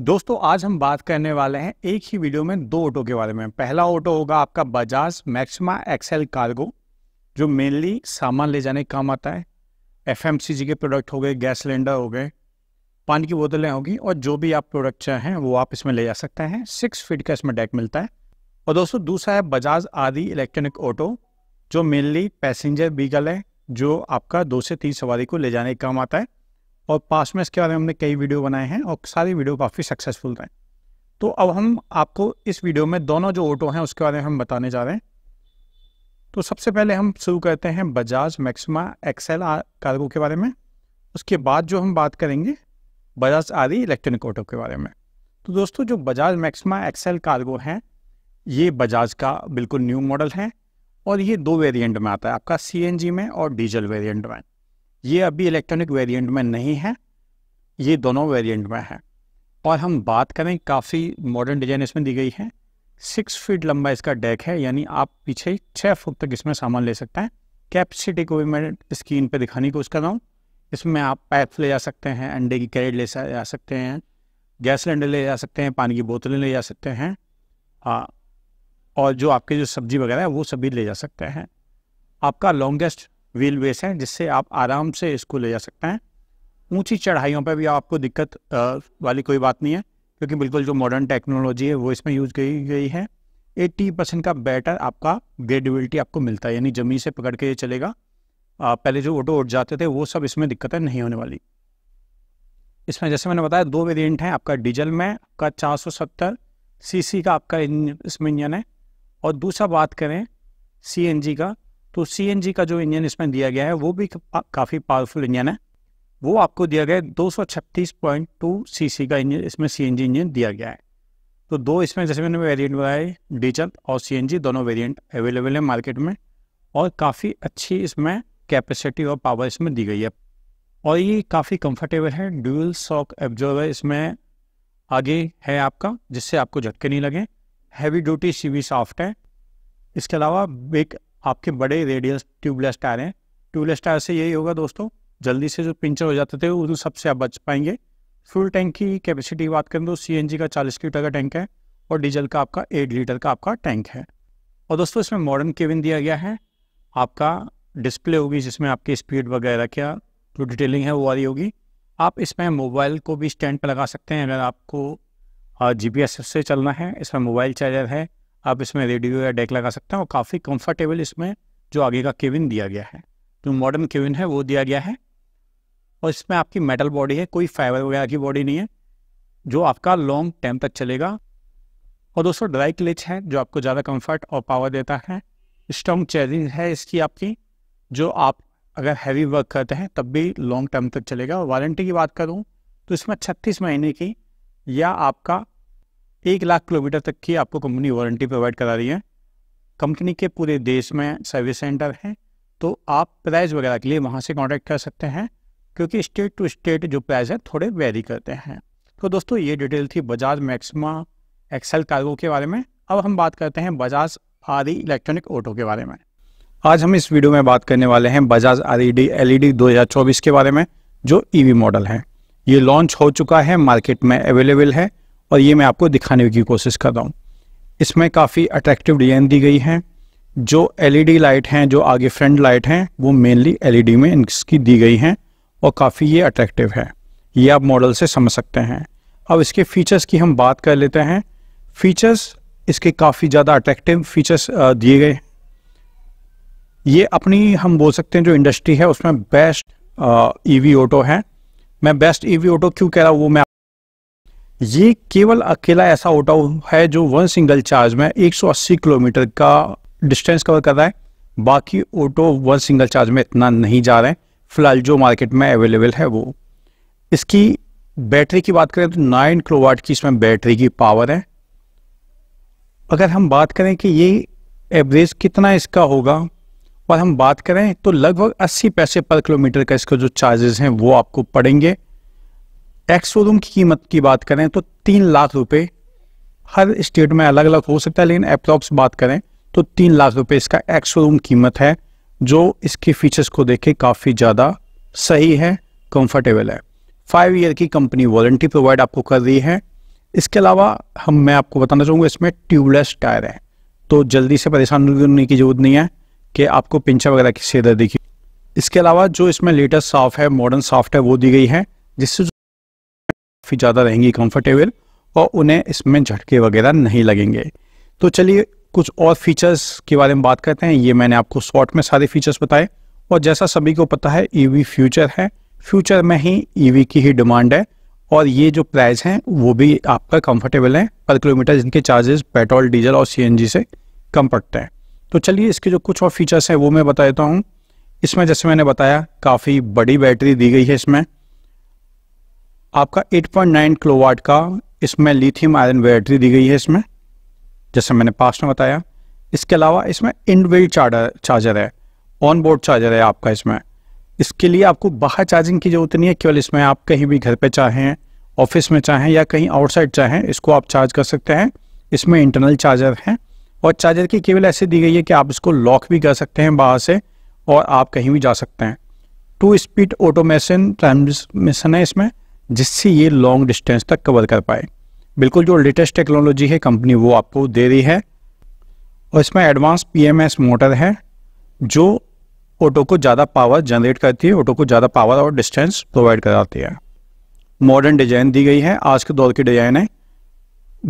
दोस्तों आज हम बात करने वाले हैं एक ही वीडियो में दो ऑटो के बारे में पहला ऑटो होगा आपका बजाज मैक्सिमा एक्सेल कार्गो जो मेनली सामान ले जाने काम आता है एफ के प्रोडक्ट हो गए गैस सिलेंडर हो गए पानी की बोतलें होगी और जो भी आप प्रोडक्ट चाहें वो आप इसमें ले जा सकते हैं सिक्स फीट का इसमें डेक मिलता है और दोस्तों दूसरा है बजाज आदि इलेक्ट्रॉनिक ऑटो जो मेनली पैसेंजर व्हीकल है जो आपका दो से तीन सवारी को ले जाने का काम आता है और पास में इसके बारे में हमने कई वीडियो बनाए हैं और सारी वीडियो काफ़ी सक्सेसफुल रहे तो अब हम आपको इस वीडियो में दोनों जो ऑटो हैं उसके बारे में हम बताने जा रहे हैं तो सबसे पहले हम शुरू करते हैं बजाज मैक्सिमा एक्सेल कार्गो के बारे में उसके बाद जो हम बात करेंगे बजाज आदि इलेक्ट्रॉनिक ऑटो के बारे में तो दोस्तों जो बजाज मैक्सिमा एक्सेल कार्गो हैं ये बजाज का बिल्कुल न्यू मॉडल है और ये दो वेरिएंट में आता है आपका सी में और डीजल वेरिएंट में ये अभी इलेक्ट्रॉनिक वेरिएंट में नहीं है ये दोनों वेरिएंट में है और हम बात करें काफ़ी मॉडर्न डिज़ाइन इसमें दी गई है सिक्स फीट लंबा इसका डेक है यानी आप पीछे छः फुट तक इसमें सामान ले सकते हैं कैपेसिटी को भी मैं स्क्रीन पर दिखाने की कोशिश कर रहा हूँ इसमें आप पैप ले जा सकते हैं अंडे की कैरेट ले जा सकते हैं गैस सिलेंडर ले जा सकते हैं पानी की बोतलें ले जा सकते हैं आ, और जो आपके जो सब्जी वगैरह है वो सभी ले जा सकते हैं आपका लॉन्गेस्ट व्हील बेस हैं जिससे आप आराम से इसको ले जा सकते हैं ऊंची चढ़ाइयों पर भी आपको दिक्कत वाली कोई बात नहीं है क्योंकि बिल्कुल जो मॉडर्न टेक्नोलॉजी है वो इसमें यूज की गई है 80 परसेंट का बेटर आपका ग्रेडिबिलिटी आपको मिलता है यानी ज़मीन से पकड़ के ये चलेगा आ, पहले जो ऑटो उठ जाते थे वो सब इसमें दिक्कतें नहीं होने वाली इसमें जैसे मैंने बताया दो वेरियंट हैं आपका डीजल में आपका चार सीसी का आपका इसमें इंजन है और दूसरा बात करें सीएनजी का तो सी का जो इंजन इसमें दिया गया है वो भी काफ़ी पावरफुल इंजन है वो आपको दिया गया है दो सौ का इंजन इसमें सी इंजन दिया गया है तो दो इसमें जैसे मैंने वेरिएंट बनाए डीजल और सी दोनों वेरिएंट अवेलेबल है मार्केट में और काफ़ी अच्छी इसमें कैपेसिटी और पावर इसमें दी गई है और ये काफ़ी कंफर्टेबल है ड्यूल सॉक एब्जॉर्वर इसमें आगे है आपका जिससे आपको झटके नहीं लगे heavy duty C V shaft है इसके अलावा बिग आपके बड़े रेडियस ट्यूबलेस टायर हैं ट्यूबलेस टायर से यही होगा दोस्तों जल्दी से जो पिंचर हो जाते थे उन सबसे आप बच पाएंगे फुल टैंक की कैपेसिटी की बात करें तो सी का चालीस लीटर का टैंक है और डीजल का आपका एट लीटर का आपका टैंक है और दोस्तों इसमें मॉडर्न केविन दिया गया है आपका डिस्प्ले होगी जिसमें आपकी स्पीड वगैरह क्या जो डिटेलिंग है वो आ रही होगी आप इसमें मोबाइल को भी स्टैंड पर लगा सकते हैं अगर आपको जी पी एस से चलना है इसमें मोबाइल चार्जर है आप इसमें रेडियो या डेक लगा सकते हैं और काफ़ी कंफर्टेबल इसमें जो आगे का केविन दिया गया है जो मॉडर्न केविन है वो दिया गया है और इसमें आपकी मेटल बॉडी है कोई फाइबर वगैरह की बॉडी नहीं है जो आपका लॉन्ग टाइम तक चलेगा और दोस्तों ड्राई क्लिच है जो आपको ज़्यादा कम्फर्ट और पावर देता है स्ट्रॉन्ग चेजिंग है इसकी आपकी जो आप अगर हैवी वर्क करते हैं तब भी लॉन्ग टर्म तक चलेगा और वारंटी की बात करूँ तो इसमें छत्तीस महीने की या आपका एक लाख किलोमीटर तक की आपको कंपनी वारंटी प्रोवाइड करा रही है कंपनी के पूरे देश में सर्विस सेंटर हैं तो आप प्राइस वगैरह के लिए वहाँ से कॉन्टैक्ट कर सकते हैं क्योंकि स्टेट टू स्टेट जो प्राइस है थोड़े वेरी करते हैं तो दोस्तों ये डिटेल थी बजाज मैक्सिमा एक्सेल कार्गो के बारे में अब हम बात करते हैं बजाज आर इलेक्ट्रॉनिक ऑटो के बारे में आज हम इस वीडियो में बात करने वाले हैं Bajaj R E D L E D दो हज़ार चौबीस के बारे में जो ई वी मॉडल है ये लॉन्च हो चुका है मार्केट में अवेलेबल है और ये मैं आपको दिखाने की कोशिश कर रहा हूँ इसमें काफ़ी अट्रैक्टिव डिज़ाइन दी गई है जो एलईडी लाइट e हैं जो आगे फ्रंट लाइट हैं वो मेनली एलईडी e में इसकी दी गई हैं और काफ़ी ये अट्रैक्टिव है ये आप मॉडल से समझ सकते हैं अब इसके फीचर्स की हम बात कर लेते हैं फीचर्स इसके काफ़ी ज़्यादा अट्रैक्टिव फीचर्स दिए गए ये अपनी हम बोल सकते हैं जो इंडस्ट्री है उसमें बेस्ट ईवी ऑटो है मैं बेस्ट ईवी ऑटो क्यों कह रहा हूँ वो मैं ये केवल अकेला ऐसा ऑटो है जो वन सिंगल चार्ज में 180 किलोमीटर का डिस्टेंस कवर कर रहा है बाकी ऑटो वन सिंगल चार्ज में इतना नहीं जा रहे हैं फिलहाल जो मार्केट में अवेलेबल है वो इसकी बैटरी की बात करें तो नाइन किलोवाट की इसमें बैटरी की पावर है अगर हम बात करें कि ये एवरेज कितना इसका होगा और हम बात करें तो लगभग 80 पैसे पर किलोमीटर का इसका जो चार्जेस हैं वो आपको पड़ेंगे एक्स शोरूम की कीमत की बात करें तो तीन लाख रुपए हर स्टेट में अलग अलग हो सकता है लेकिन अप्रॉक्स बात करें तो तीन लाख रुपए इसका एक्स शोरूम कीमत है जो इसके फीचर्स को देखे काफ़ी ज़्यादा सही है कंफर्टेबल है फाइव ईयर की कंपनी वारंटी प्रोवाइड आपको कर रही है इसके अलावा हम मैं आपको बताना चाहूँगा इसमें ट्यूबलेस टायर है तो जल्दी से परेशान होने की जरूरत नहीं है कि आपको पिंचा वगैरह की सेदर देखी इसके अलावा जो इसमें लेटेस्ट साफ है मॉडर्न साफ्ट है वो दी गई है जिससे काफ़ी ज़्यादा रहेंगी कंफर्टेबल और उन्हें इसमें झटके वगैरह नहीं लगेंगे तो चलिए कुछ और फीचर्स के बारे में बात करते हैं ये मैंने आपको शॉर्ट में सारे फीचर्स बताए और जैसा सभी को पता है ईवी e फ्यूचर है फ्यूचर में ही ईवी e की ही डिमांड है और ये जो प्राइस हैं वो भी आपका कंफर्टेबल है पर किलोमीटर जिनके चार्जेस पेट्रोल डीजल और सीएनजी से कम पड़ते हैं तो चलिए इसके जो कुछ और फीचर्स हैं वो मैं बता देता हूँ इसमें जैसे मैंने बताया काफ़ी बड़ी बैटरी दी गई है इसमें आपका 8.9 पॉइंट का इसमें लिथियम आयरन बैटरी दी गई है इसमें जैसे मैंने पास में बताया इसके अलावा इसमें इनबिल्ट चार्जर चार्जर है ऑन बोर्ड चार्जर है आपका इसमें इसके लिए आपको बाहर चार्जिंग की जरूरत नहीं है केवल इसमें आप कहीं भी घर पे चाहें ऑफिस में चाहें या कहीं आउटसाइड चाहें इसको आप चार्ज कर सकते हैं इसमें इंटरनल चार्जर है और चार्जर की केवल ऐसे दी गई है कि आप इसको लॉक भी कर सकते हैं बाहर से और आप कहीं भी जा सकते हैं टू स्पीड ऑटोमेशन ट्रांसमिशन है इसमें जिससे ये लॉन्ग डिस्टेंस तक कवर कर पाए बिल्कुल जो लेटेस्ट टेक्नोलॉजी है कंपनी वो आपको दे रही है और इसमें एडवांस पीएमएस मोटर है जो ऑटो को ज़्यादा पावर जनरेट करती है ऑटो को ज़्यादा पावर और डिस्टेंस प्रोवाइड कराती है मॉडर्न डिजाइन दी गई है आज के दौर की डिजाइन है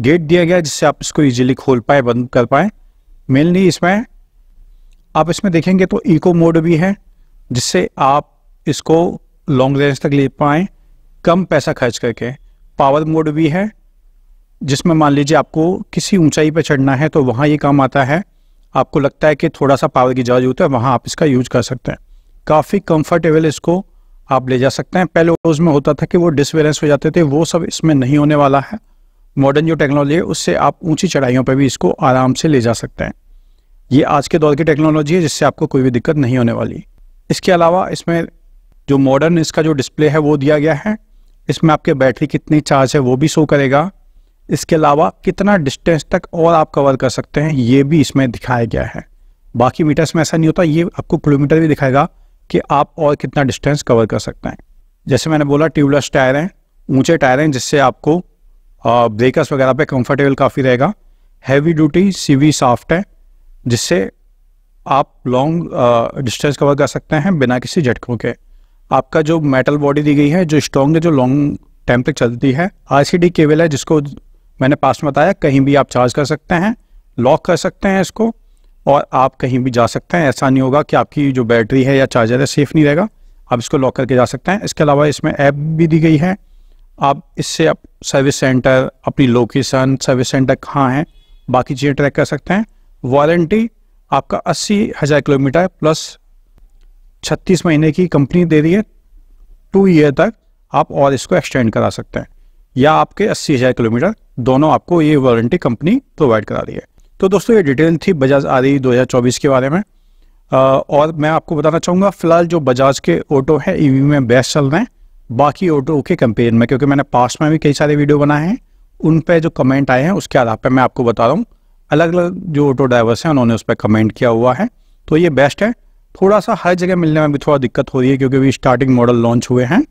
गेट दिया गया जिससे आप इसको इजीली खोल पाए बंद कर पाए मेनली इसमें आप इसमें देखेंगे तो इको मोड भी है जिससे आप इसको लॉन्ग रेंज तक ले पाएँ कम पैसा खर्च करके पावर मोड भी है जिसमें मान लीजिए आपको किसी ऊंचाई पर चढ़ना है तो वहाँ ये काम आता है आपको लगता है कि थोड़ा सा पावर की जरूरत है वहाँ आप इसका यूज कर सकते हैं काफ़ी कंफर्टेबल इसको आप ले जा सकते हैं पहले उसमें होता था कि वो डिसबेलेंस हो जाते थे वो सब इसमें नहीं होने वाला है मॉडर्न जो टेक्नोलॉजी है उससे आप ऊंची चढ़ाइयों पर भी इसको आराम से ले जा सकते हैं ये आज के दौर की टेक्नोलॉजी है जिससे आपको कोई भी दिक्कत नहीं होने वाली इसके अलावा इसमें जो मॉडर्न इसका जो डिस्प्ले है वो दिया गया है इसमें आपके बैटरी कितनी चार्ज है वो भी शो करेगा इसके अलावा कितना डिस्टेंस तक और आप कवर कर सकते हैं ये भी इसमें दिखाया गया है बाकी मीटर्स में ऐसा नहीं होता ये आपको किलोमीटर भी दिखाएगा कि आप और कितना डिस्टेंस कवर कर सकते हैं जैसे मैंने बोला ट्यूबलेस टायर हैं ऊंचे टायर हैं जिससे आपको ब्रेकर्स वगैरह पे कंफर्टेबल काफ़ी रहेगा हैवी ड्यूटी सीवी सॉफ्ट है जिससे आप लॉन्ग डिस्टेंस कवर कर सकते हैं बिना किसी झटकों के आपका जो मेटल बॉडी दी गई है जो स्ट्रॉन्ग है जो लॉन्ग टाइम तक चलती है आर केबल है जिसको मैंने पास में बताया कहीं भी आप चार्ज कर सकते हैं लॉक कर सकते हैं इसको और आप कहीं भी जा सकते हैं ऐसा नहीं होगा कि आपकी जो बैटरी है या चार्जर है सेफ़ नहीं रहेगा आप इसको लॉक करके जा सकते हैं इसके अलावा इसमें ऐप भी दी गई है आप इससे आप सर्विस सेंटर अपनी लोकेशन सर्विस सेंटर कहाँ है बाकी चीज़ें ट्रैक कर सकते हैं वारंटी आपका अस्सी हज़ार किलोमीटर प्लस छत्तीस महीने की कंपनी दे रही है टू ईयर तक आप और इसको एक्सटेंड करा सकते हैं या आपके अस्सी हज़ार किलोमीटर दोनों आपको ये वारंटी कंपनी प्रोवाइड करा रही है तो दोस्तों ये डिटेल थी बजाज आ रही दो के बारे में और मैं आपको बताना चाहूँगा फिलहाल जो बजाज के ऑटो हैं ई e में बेस्ट चल रहे हैं बाकी ऑटो के कंपेयर में क्योंकि मैंने पास्ट में भी कई सारे वीडियो बनाए हैं उन पर जो कमेंट आए हैं उसके आधार पर मैं आपको बता रहा हूँ अलग अलग जो ऑटो ड्राइवर्स हैं उन्होंने उस पर कमेंट किया हुआ है तो ये बेस्ट है थोड़ा सा हर जगह मिलने में भी थोड़ा दिक्कत हो रही है क्योंकि अभी स्टार्टिंग मॉडल लॉन्च हुए हैं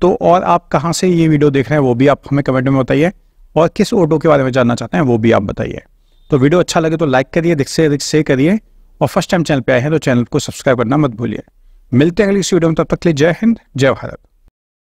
तो और आप कहाँ से ये वीडियो देख रहे हैं वो भी आप हमें कमेंट में बताइए और किस ऑटो के बारे में जानना चाहते हैं वो भी आप बताइए तो वीडियो अच्छा लगे तो लाइक करिए दिख से दिख से करिए और फर्स्ट टाइम चैनल पर आए हैं तो चैनल को सब्सक्राइब करना मत भूलिए मिलते हैं अगली इस वीडियो में तब तक के लिए जय हिंद जय भारत